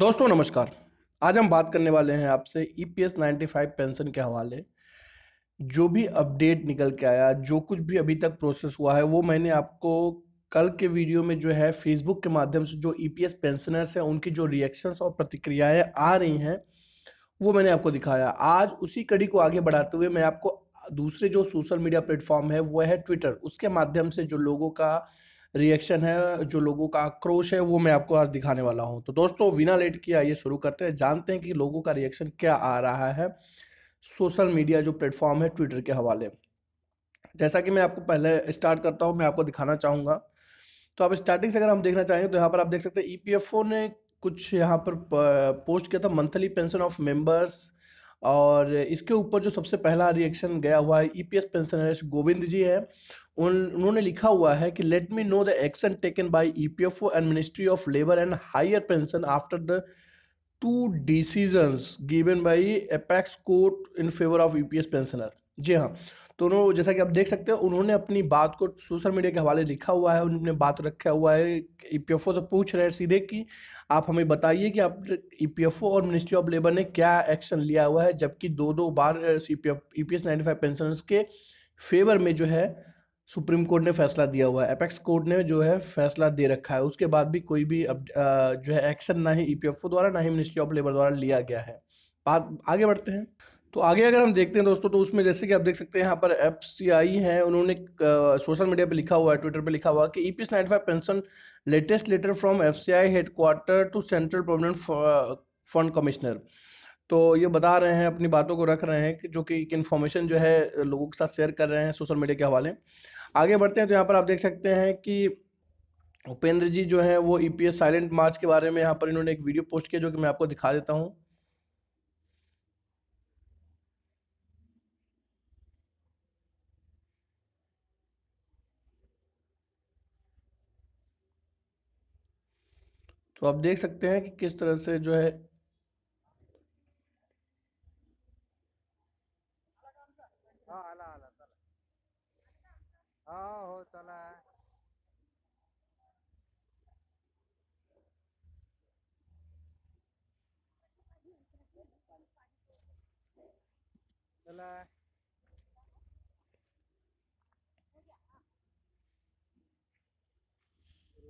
दोस्तों नमस्कार आज हम बात करने वाले हैं आपसे E P S ninety five pension के हवाले जो भी अपडेट निकल के आया जो कुछ भी अभी तक प्रोसेस हुआ है वो मैंने आपको कल के वीडियो में जो है फेसबुक के माध्यम से जो ई पी एस पेंशनर्स हैं उनकी जो रिएक्शंस और प्रतिक्रियाएं आ रही हैं वो मैंने आपको दिखाया आज उसी कड़ी को आगे बढ़ाते हुए मैं आपको दूसरे जो सोशल मीडिया प्लेटफॉर्म है वो है ट्विटर उसके माध्यम से जो लोगों का रिएक्शन है जो लोगों का आक्रोश है वो मैं आपको आज दिखाने वाला हूँ तो दोस्तों बिना लेट किया ये शुरू करते हैं जानते हैं कि लोगों का रिएक्शन क्या आ रहा है सोशल मीडिया जो प्लेटफॉर्म है ट्विटर के हवाले जैसा कि मैं आपको पहले स्टार्ट करता हूँ मैं आपको दिखाना चाहूँगा तो आप स्टार्टिंग से अगर हम देखना चाहेंगे तो यहाँ पर आप देख सकते हैं ई e ने कुछ यहाँ पर पोस्ट किया था मंथली पेंशन ऑफ मेंबर्स और इसके ऊपर जो सबसे पहला रिएक्शन गया हुआ है E P pensioners Govind ji हैं उन्होंने लिखा हुआ है कि let me know the action taken by EPFO and ministry of labour and higher pension after the two decisions given by apex court in favour of UPS pensioner जी हाँ तो उन्होंने जैसा कि आप देख सकते हैं उन्होंने अपनी बात को सोशल मीडिया के हवाले लिखा हुआ है उन्होंने बात रखा हुआ है ई पी एफ ओ से पूछ रहे हैं सीधे कि आप हमें बताइए कि आप ई पी एफ ओ और मिनिस्ट्री ऑफ लेबर ने क्या एक्शन लिया हुआ है जबकि दो दो बार E P F E P S ninety five pensioners के फेवर में जो है सुप्रीम कोर्ट ने फैसला दिया हुआ है अपेक्स कोर्ट ने जो है फैसला दे रखा है उसके बाद भी कोई भी अब जो है एक्शन ना ही ई e द्वारा ना ही मिनिस्ट्री ऑफ लेबर द्वारा लिया गया है बात आगे बढ़ते हैं तो आगे अगर हम देखते हैं दोस्तों तो उसमें जैसे कि आप देख सकते हैं यहाँ पर एफ सी आई है उन्होंने सोशल मीडिया पे लिखा हुआ है ट्विटर पे लिखा हुआ है कि E P nine five pension latest letter from F C I headquarter to central provident fund commissioner तो ये बता रहे हैं अपनी बातों को रख रहे हैं कि जो कि इन्फॉर्मेशन जो है लोगों के साथ शेयर कर रहे हैं सोशल मीडिया के हवाले आगे बढ़ते हैं तो यहाँ पर आप देख सकते हैं कि उपेंद्र जी जो है वो ईपीएस साइलेंट मार्च के बारे में यहाँ पर इन्होंने एक वीडियो पोस्ट किया जो कि मैं आपको दिखा देता हूँ तो आप देख सकते हैं कि किस तरह से जो है Bye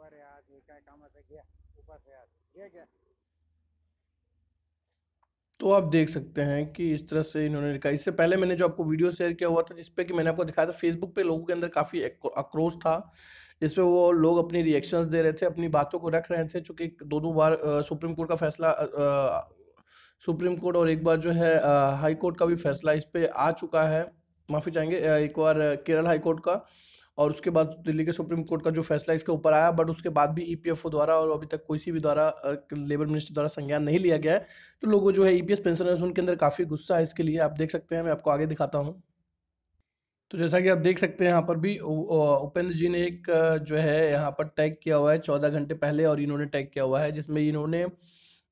आज उपास आहे आज तो आप देख सकते हैं कि इस तरह से इन्होंने लिखा इससे पहले मैंने जो आपको वीडियो शेयर किया हुआ था जिसपे कि मैंने आपको दिखाया था फेसबुक पे लोगों के अंदर काफ़ी आक्रोश था जिसपे वो लोग अपनी रिएक्शंस दे रहे थे अपनी बातों को रख रहे थे चूंकि दो दो बार सुप्रीम कोर्ट का फैसला सुप्रीम कोर्ट और एक बार जो है हाई कोर्ट का भी फैसला इस पर आ चुका है माफ़ी चाहेंगे एक बार केरल हाई कोर्ट का और उसके बाद दिल्ली के सुप्रीम कोर्ट का जो फैसला इसके ऊपर आया बट उसके बाद भी ई e द्वारा और अभी तक कोई सी भी द्वारा लेबर मिनिस्टर द्वारा संज्ञान नहीं लिया गया है तो लोगों जो है ई e पेंशनर्स उनके अंदर काफ़ी गुस्सा है इसके लिए आप देख सकते हैं मैं आपको आगे दिखाता हूँ तो जैसा कि आप देख सकते हैं यहाँ पर भी उपेंद्र जी ने एक जो है यहाँ पर टैग किया हुआ है चौदह घंटे पहले और इन्होंने टैग किया हुआ है जिसमें इन्होंने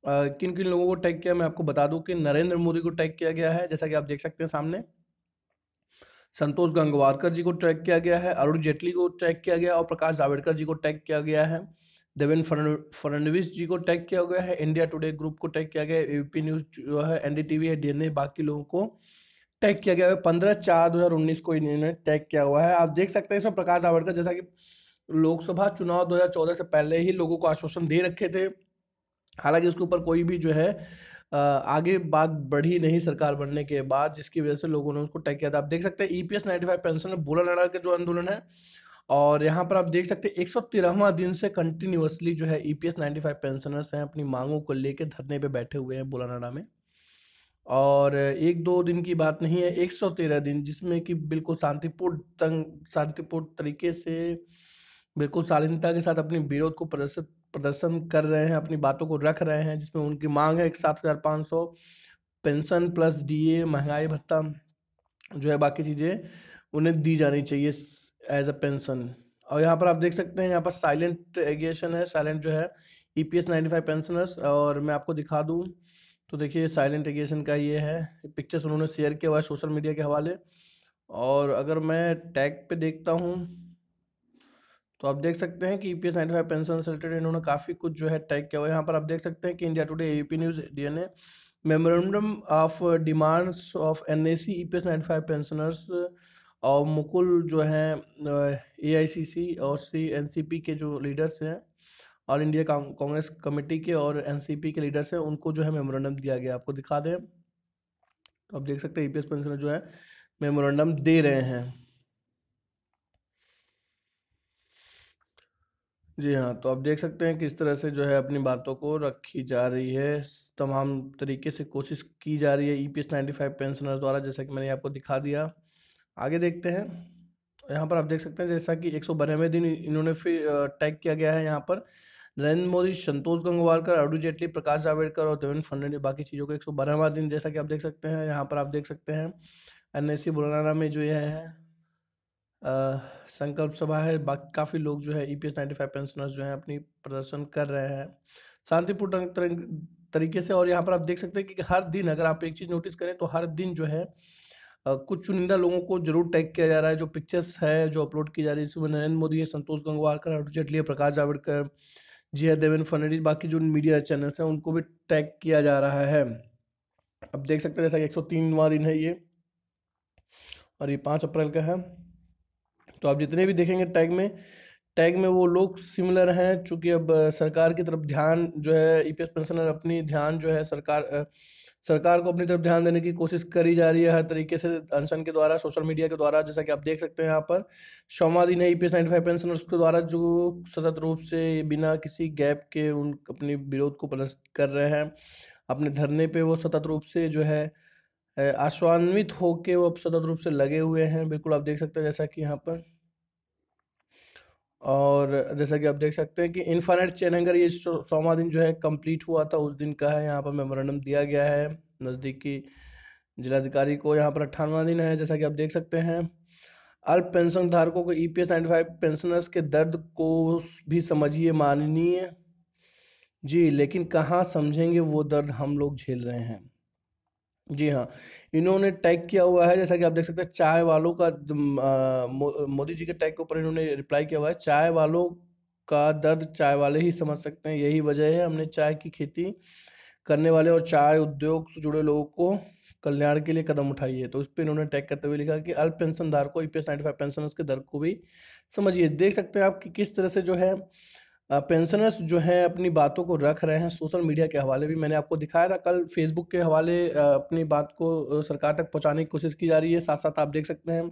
किन किन लोगों को टैग किया मैं आपको बता दूं कि नरेंद्र मोदी को टैग किया गया है जैसा कि आप देख सकते हैं सामने संतोष गंगवारकर जी को टैग किया गया है अरुण जेटली को टैग किया गया और प्रकाश जावड़ेकर जी को टैग किया गया है देवेंद्र फडणवीस जी को टैग किया गया है इंडिया टुडे ग्रुप को टैग किया गया है एबीपी न्यूज जो है एनडीटीवी है डीएनए बाकी लोगों को टैग किया गया है पंद्रह चार दो हजार उन्नीस को इन्होंने टैग किया हुआ है आप देख सकते हैं इसमें प्रकाश जावड़ेकर जैसा कि लोकसभा चुनाव चौदह से पहले ही लोगों को आश्वासन दे रखे थे हालांकि उसके ऊपर कोई भी जो है आगे बात बढ़ी नहीं सरकार बनने के बाद जिसकी वजह से लोगों ने उसको टैग किया था आप देख सकते हैं ईपीएस नाइन्टी फाइव पेंशन बोला लड़ा के जो आंदोलन है और यहाँ पर आप देख सकते हैं एक दिन से कंटिन्यूसली जो है एस नाइन्टी फाइव पेंशनर्स हैं अपनी मांगों को लेकर धरने पर बैठे हुए हैं बोलानाडा में और एक दो दिन की बात नहीं है एक सौ तेरह दिन जिसमें कि बिल्कुल शांतिपूर्ण तंग शांतिपूर्ण तरीके से बिल्कुल शालीनता के साथ अपने विरोध को प्रदर्शित प्रदर्शन कर रहे हैं अपनी बातों को रख रहे हैं जिसमें उनकी मांग है एक सात हज़ार पाँच सौ पेंशन प्लस डीए महंगाई भत्ता जो है बाकी चीज़ें उन्हें दी जानी चाहिए एज अ पेंशन और यहाँ पर आप देख सकते हैं यहाँ पर साइलेंट एगेशन है साइलेंट जो है E e P S ninety five pensioners और मैं आपको दिखा दूँ तो देखिए साइलेंट एगेशन का ये है पिक्चर्स उन्होंने शेयर किया हुआ है सोशल मीडिया के हवाले और अगर मैं टैग पे देखता हूँ तो आप देख सकते हैं कि ई पी एस पेंशन से रिलेटेड इन्होंने काफ़ी कुछ जो है टैग किया हुआ यहाँ पर आप देख सकते हैं कि India Today A P news D ने memorandum of demands of N A C E P S five pensioners और मुकुल जो हैं ए आई सी सी और सी एन सी पी के जो लीडर्स हैं और इंडिया कांग्रेस कमेटी के और एन सी पी के लीडर्स हैं उनको जो है मेमोरेंडम दिया गया आपको दिखा दें तो आप देख सकते हैं ई पी एस पेंशनर जो है मेमोरेंडम दे रहे हैं जी हाँ, तो आप देख सकते हैं किस तरह से जो है अपनी बातों को रखी जा रही है। तमाम तरीके से कोशिश की जा रही है E P S ninety five pensioners द्वारा जैसा कि मैंने आपको दिखा दिया। आगे देखते हैं, यहाँ पर आप देख सकते हैं जैसा कि एक सौ बानवे दिन इन्होंने फिर टैग किया गया है यहाँ पर। नरेंद्र मोदी, संतोष गंगवारकर, अरुण जेटली, प्रकाश जावड़ेकर और देवेंद्र फडणवीस बाकी चीज़ों को एक सौ बारहवा दिन जैसा कि आप देख सकते हैं, यहाँ पर आप देख सकते हैं एन सी मुरैना में जो यह है संकल्प सभा है बाकी काफ़ी लोग जो है E P S ninety five pensioners जो हैं अपनी प्रदर्शन कर रहे हैं शांतिपूर्ण तरीके से और यहाँ पर आप देख सकते हैं कि हर दिन अगर आप एक चीज़ नोटिस करें तो हर दिन जो है कुछ चुनिंदा लोगों को जरूर टैग किया जा रहा है जो पिक्चर्स है जो अपलोड की जा रही है जिसमें नरेंद्र मोदी है संतोष गंगवारकर अरुण जेटली प्रकाश जावड़ेकर जी है हाँ, देवेंद्र फडणवीस बाकी जो मीडिया चैनल्स हैं उनको भी टैग किया जा रहा है अब देख सकते हैं जैसा एक सौ दिन है ये और ये पाँच अप्रैल का है तो आप जितने भी देखेंगे टैग में टैग में वो लोग सिमिलर हैं चूँकि अब सरकार की तरफ ध्यान जो है ई पी पेंशनर अपनी ध्यान जो है सरकार सरकार को अपनी तरफ ध्यान देने की कोशिश करी जा रही है हर तरीके से अनशन के द्वारा सोशल मीडिया के द्वारा जैसा कि आप देख सकते हैं यहाँ पर शौमादी ने E P S ninety five pensioners के द्वारा जो सतत रूप से बिना किसी गैप के उन अपनी विरोध को प्रदर्शित कर रहे हैं अपने धरने पे वो सतत रूप से जो है आश्वान्वित होके वो अब सतत रूप से लगे हुए हैं बिल्कुल आप देख सकते हैं जैसा कि यहाँ पर और जैसा कि आप देख सकते हैं कि इन्फानेट चैनगर ये सोमा दिन जो है कंप्लीट हुआ था उस दिन का है यहाँ पर मेमोरेंडम दिया गया है नज़दीकी जिलाधिकारी को यहाँ पर अट्ठानवा दिन है जैसा कि आप देख सकते हैं अल्प पेंशन धारकों को E P S ninety five pensioners के दर्द को भी समझिए माननीय जी लेकिन कहाँ समझेंगे वो दर्द हम लोग झेल रहे हैं जी हाँ इन्होंने टैग किया हुआ है जैसा कि आप देख सकते हैं चाय वालों का मोदी जी के टैग के ऊपर इन्होंने रिप्लाई किया हुआ है चाय वालों का दर्द चाय वाले ही समझ सकते हैं यही वजह है हमने चाय की खेती करने वाले और चाय उद्योग से जुड़े लोगों को कल्याण के लिए कदम उठाई है तो उस पर इन्होंने टैग करते हुए लिखा कि अल्प पेंशन धारकों E P S ninety five pensioners के दर को भी समझिए देख सकते हैं आप कि किस तरह से जो है पेंशनर्स जो हैं अपनी बातों को रख रहे हैं सोशल मीडिया के हवाले भी मैंने आपको दिखाया था कल फेसबुक के हवाले अपनी बात को सरकार तक पहुंचाने की कोशिश की जा रही है साथ साथ आप देख सकते हैं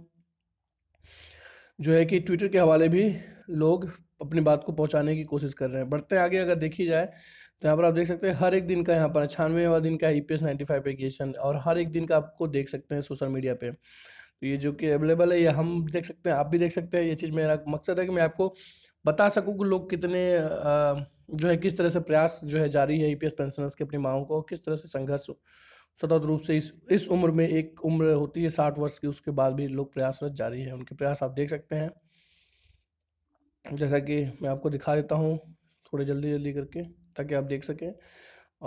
जो है कि ट्विटर के हवाले भी लोग अपनी बात को पहुंचाने की कोशिश कर रहे हैं बढ़ते हैं आगे अगर देखी जाए तो यहाँ पर आप देख सकते हैं हर एक दिन का यहाँ पर छानवेवा दिन का E P S ninety five agitation और हर एक दिन का आपको देख सकते हैं सोशल मीडिया पर तो ये जो कि अवेलेबल है ये हम देख सकते हैं आप भी देख सकते हैं ये चीज़ मेरा मकसद है कि मैं आपको बता सकूँ कि लोग कितने जो है किस तरह से प्रयास जो है जारी है ईपीएस e पेंशनर्स के अपनी माओ को किस तरह से संघर्ष स्वतंत्र रूप से इस इस उम्र में एक उम्र होती है साठ वर्ष की उसके बाद भी लोग प्रयासरत जारी है उनके प्रयास आप देख सकते हैं जैसा कि मैं आपको दिखा देता हूँ थोड़े जल्दी जल्दी करके ताकि आप देख सकें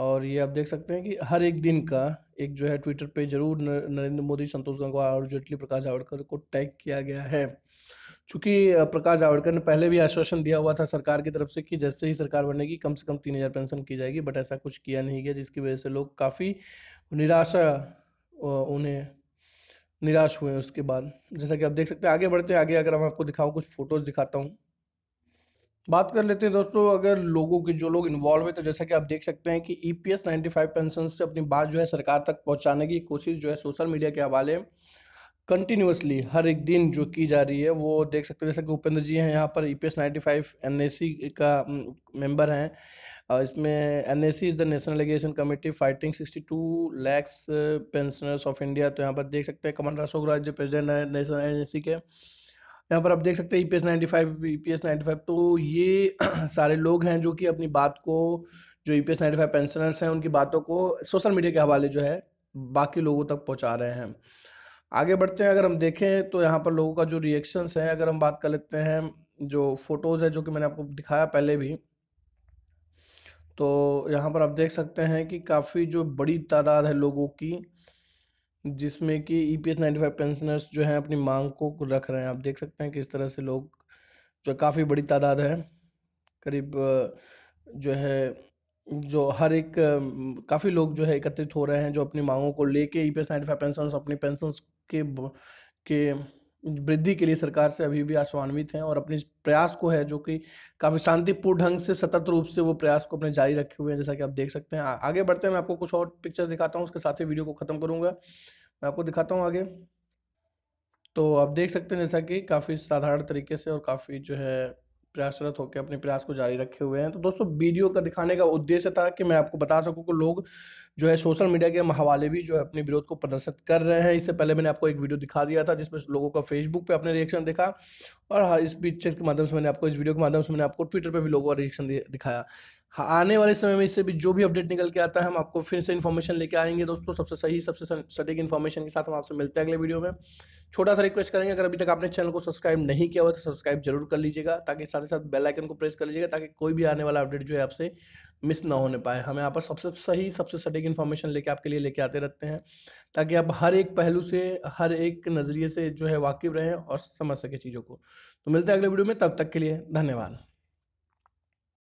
और ये आप देख सकते हैं कि हर एक दिन का एक जो है ट्विटर पे जरूर नरेंद्र मोदी संतोष गंगवार और जेटली प्रकाश जावड़कर को टैग किया गया है चूंकि प्रकाश जावड़ेकर ने पहले भी आश्वासन दिया हुआ था सरकार की तरफ से कि जैसे ही सरकार बनेगी कम से कम तीन हज़ार पेंशन की जाएगी बट ऐसा कुछ किया नहीं गया जिसकी वजह से लोग काफ़ी निराशा उन्हें निराश हुए उसके बाद जैसा कि आप देख सकते हैं आगे बढ़ते हैं आगे अगर हम आपको दिखाऊँ कुछ फ़ोटोज़ दिखाता हूँ बात कर लेते हैं दोस्तों अगर लोगों के जो लोग इन्वॉल्व है तो जैसा कि आप देख सकते हैं कि E P S ninety five pension से अपनी बात जो है सरकार तक पहुंचाने की कोशिश जो है सोशल मीडिया के हवाले कंटिन्यूसली हर एक दिन जो की जा रही है वो देख सकते हैं जैसे कि उपेंद्र जी हैं यहाँ पर E P S ninety five N A C का मेंबर हैं और इसमें N A C is the national education committee fighting sixty two lakhs pensioners of India तो यहाँ पर देख सकते हैं कमल अशोक राज जो प्रेजिडेंट है नेशनल एन ए सी के यहाँ पर आप देख सकते हैं E P S ninety five E P S ninety five तो ये सारे लोग हैं जो कि अपनी बात को जो E P S ninety five pensioners हैं उनकी बातों को सोशल मीडिया के हवाले जो है बाकी लोगों तक पहुँचा रहे हैं आगे बढ़ते हैं अगर हम देखें तो यहाँ पर लोगों का जो रिएक्शंस है अगर हम बात कर लेते हैं जो फ़ोटोज़ है जो कि मैंने आपको दिखाया पहले भी तो यहाँ पर आप देख सकते हैं कि काफ़ी जो बड़ी तादाद है लोगों की जिसमें कि E P S ninety five pensioners जो हैं अपनी मांग को रख रहे हैं आप देख सकते हैं किस तरह से लोग जो काफ़ी बड़ी तादाद है करीब जो है जो हर एक काफ़ी लोग जो है एकत्रित हो रहे हैं जो अपनी मांगों को लेके E P S ninety five pensioners अपनी पेंशन के के वृद्धि के लिए सरकार से अभी भी आश्वान्वित हैं और अपने प्रयास को है जो कि काफ़ी शांतिपूर्ण ढंग से सतत रूप से वो प्रयास को अपने जारी रखे हुए हैं जैसा कि आप देख सकते हैं आगे बढ़ते हैं मैं आपको कुछ और पिक्चर्स दिखाता हूँ उसके साथ ही वीडियो को ख़त्म करूँगा मैं आपको दिखाता हूँ आगे तो आप देख सकते हैं जैसा कि काफ़ी साधारण तरीके से और काफ़ी जो है प्रयासरत होकर अपने प्रयास को जारी रखे हुए हैं तो दोस्तों वीडियो का दिखाने का उद्देश्य था कि मैं आपको बता सकूं कि लोग जो है सोशल मीडिया के हवाले भी जो है अपने विरोध को प्रदर्शित कर रहे हैं इससे पहले मैंने आपको एक वीडियो दिखा दिया था जिसमें लोगों का फेसबुक पे अपने रिएक्शन देखा और हाँ, इस पिक्चर के माध्यम से मैंने आपको इस वीडियो के माध्यम से मैंने आपको ट्विटर पर भी लोगों का रिएक्शन दिखाया हाँ, आने वाले समय में इससे भी जो भी अपडेट निकल के आता है हम आपको फिर से इन्फॉर्मेशन लेके आएंगे दोस्तों सबसे सही सबसे सटीक इन्फॉर्मेशन के साथ हम आपसे मिलते हैं अगले वीडियो में छोटा सा रिक्वेस्ट करेंगे अगर अभी तक आपने चैनल को सब्सक्राइब नहीं किया हुआ तो सब्सक्राइब जरूर कर लीजिएगा ताकि साथ ही साथ बेल आइकन को प्रेस कर लीजिएगा ताकि कोई भी आने वाला अपडेट जो है आपसे मिस ना होने पाए हम यहाँ पर सबसे सही सबसे सटीक इन्फॉर्मेशन लेके आपके लिए लेके आते रहते हैं ताकि आप हर एक पहलू से हर एक नज़रिए से जो है वाकिफ रहें और समझ सके चीज़ों को तो मिलते हैं अगले वीडियो में तब तक के लिए धन्यवाद